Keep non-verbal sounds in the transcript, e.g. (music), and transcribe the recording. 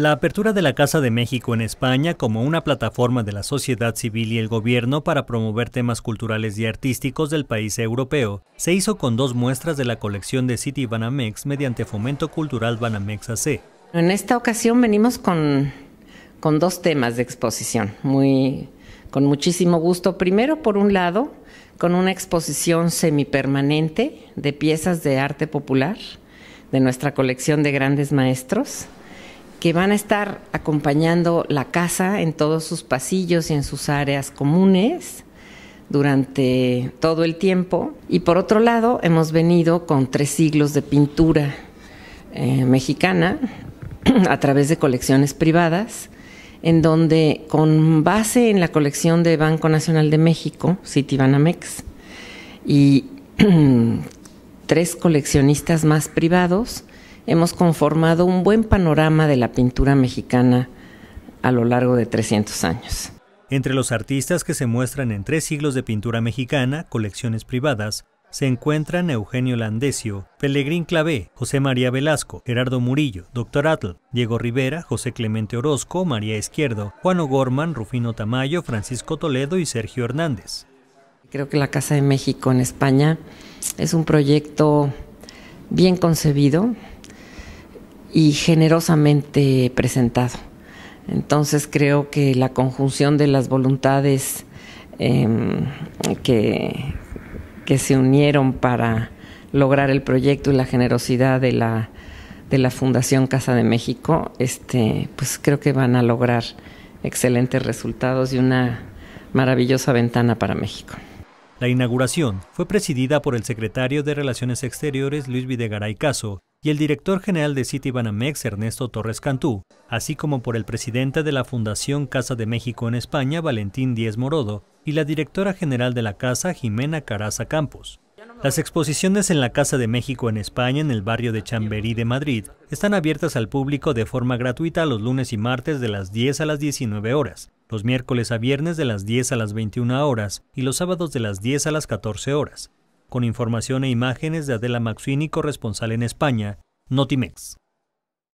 La apertura de la Casa de México en España como una plataforma de la sociedad civil y el gobierno para promover temas culturales y artísticos del país europeo se hizo con dos muestras de la colección de City Banamex mediante Fomento Cultural Banamex AC. En esta ocasión venimos con, dos temas de exposición, con muchísimo gusto. Primero, por un lado, con una exposición semipermanente de piezas de arte popular de nuestra colección de grandes maestros que van a estar acompañando la casa en todos sus pasillos y en sus áreas comunes durante todo el tiempo. Y por otro lado, hemos venido con tres siglos de pintura eh, mexicana (clears throat) a través de colecciones privadas, en donde con base en la colección de Banco Nacional de México, Citibanamex, y (clears throat) tres coleccionistas más privados, hemos conformado un buen panorama de la pintura mexicana a lo largo de 300 años. Entre los artistas que se muestran en tres siglos de pintura mexicana, colecciones privadas, se encuentran Eugenio Landesio, Pelegrín Clavé, José María Velasco, Gerardo Murillo, Doctor Atl, Diego Rivera, José Clemente Orozco, María Izquierdo, Juan O'Gorman, Rufino Tamayo, Francisco Toledo y Sergio Hernández. Creo que la Casa de México en España es un proyecto bien concebido, y generosamente presentado. Entonces creo que la conjunción de las voluntades em, que, que, se unieron para lograr el proyecto y la generosidad de la, de la Fundación Casa de México, este, pues creo que van a lograr excelentes resultados y una maravillosa ventana para México. La inauguración fue presidida por el secretario de Relaciones Exteriores Luis Videgaray Caso y el director general de Citibanamex, Ernesto Torres Cantú, así como por el presidente de la Fundación Casa de México en España, Valentín Díez Morodo, y la directora general de la casa, Jimena Caraza Campos. Las exposiciones en la Casa de México en España, en el barrio de Chamberí de Madrid, están abiertas al público de forma gratuita los lunes y martes de las 10 a las 19 horas, los miércoles a viernes de las 10 a las 21 horas y los sábados de las 10 a las 14 horas con información e imágenes de Adela Maxwini, corresponsal en España, Notimex.